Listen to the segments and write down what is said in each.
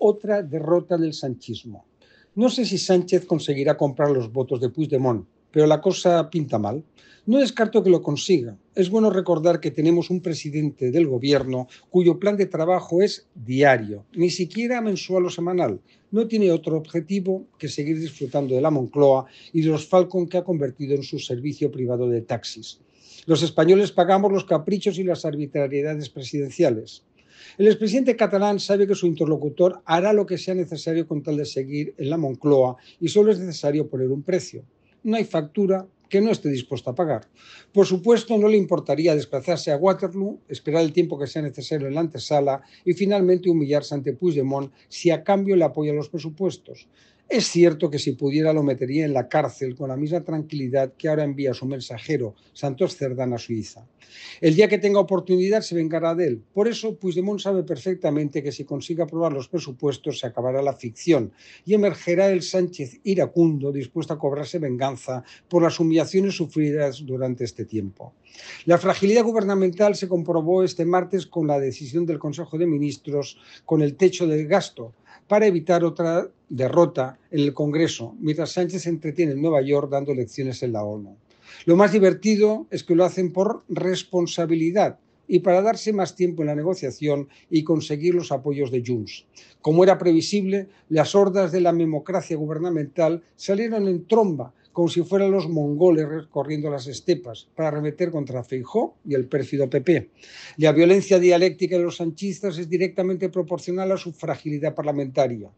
otra derrota del sanchismo. No sé si Sánchez conseguirá comprar los votos de Puigdemont, pero la cosa pinta mal. No descarto que lo consiga. Es bueno recordar que tenemos un presidente del gobierno cuyo plan de trabajo es diario, ni siquiera mensual o semanal. No tiene otro objetivo que seguir disfrutando de la Moncloa y de los Falcon que ha convertido en su servicio privado de taxis. Los españoles pagamos los caprichos y las arbitrariedades presidenciales. El expresidente catalán sabe que su interlocutor hará lo que sea necesario con tal de seguir en la Moncloa y solo es necesario poner un precio. No hay factura, que no esté dispuesto a pagar. Por supuesto, no le importaría desplazarse a Waterloo, esperar el tiempo que sea necesario en la antesala y finalmente humillarse ante Puigdemont si a cambio le apoya los presupuestos. Es cierto que si pudiera lo metería en la cárcel con la misma tranquilidad que ahora envía su mensajero, Santos Cerdán, a Suiza. El día que tenga oportunidad se vengará de él. Por eso Puigdemont sabe perfectamente que si consigue aprobar los presupuestos se acabará la ficción y emergerá el Sánchez iracundo dispuesto a cobrarse venganza por las humillaciones sufridas durante este tiempo. La fragilidad gubernamental se comprobó este martes con la decisión del Consejo de Ministros con el techo del gasto para evitar otra derrota en el Congreso, mientras Sánchez entretiene en Nueva York dando lecciones en la ONU. Lo más divertido es que lo hacen por responsabilidad y para darse más tiempo en la negociación y conseguir los apoyos de Junts. Como era previsible, las hordas de la democracia gubernamental salieron en tromba como si fueran los mongoles recorriendo las estepas para arremeter contra Feijó y el pérfido PP. La violencia dialéctica de los sanchistas es directamente proporcional a su fragilidad parlamentaria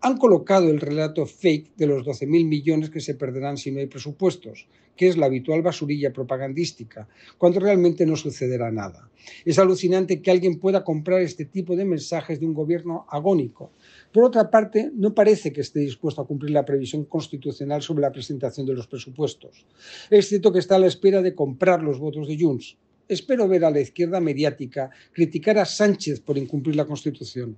han colocado el relato fake de los 12.000 millones que se perderán si no hay presupuestos, que es la habitual basurilla propagandística, cuando realmente no sucederá nada. Es alucinante que alguien pueda comprar este tipo de mensajes de un gobierno agónico. Por otra parte, no parece que esté dispuesto a cumplir la previsión constitucional sobre la presentación de los presupuestos. Es cierto que está a la espera de comprar los votos de Junts. Espero ver a la izquierda mediática criticar a Sánchez por incumplir la Constitución.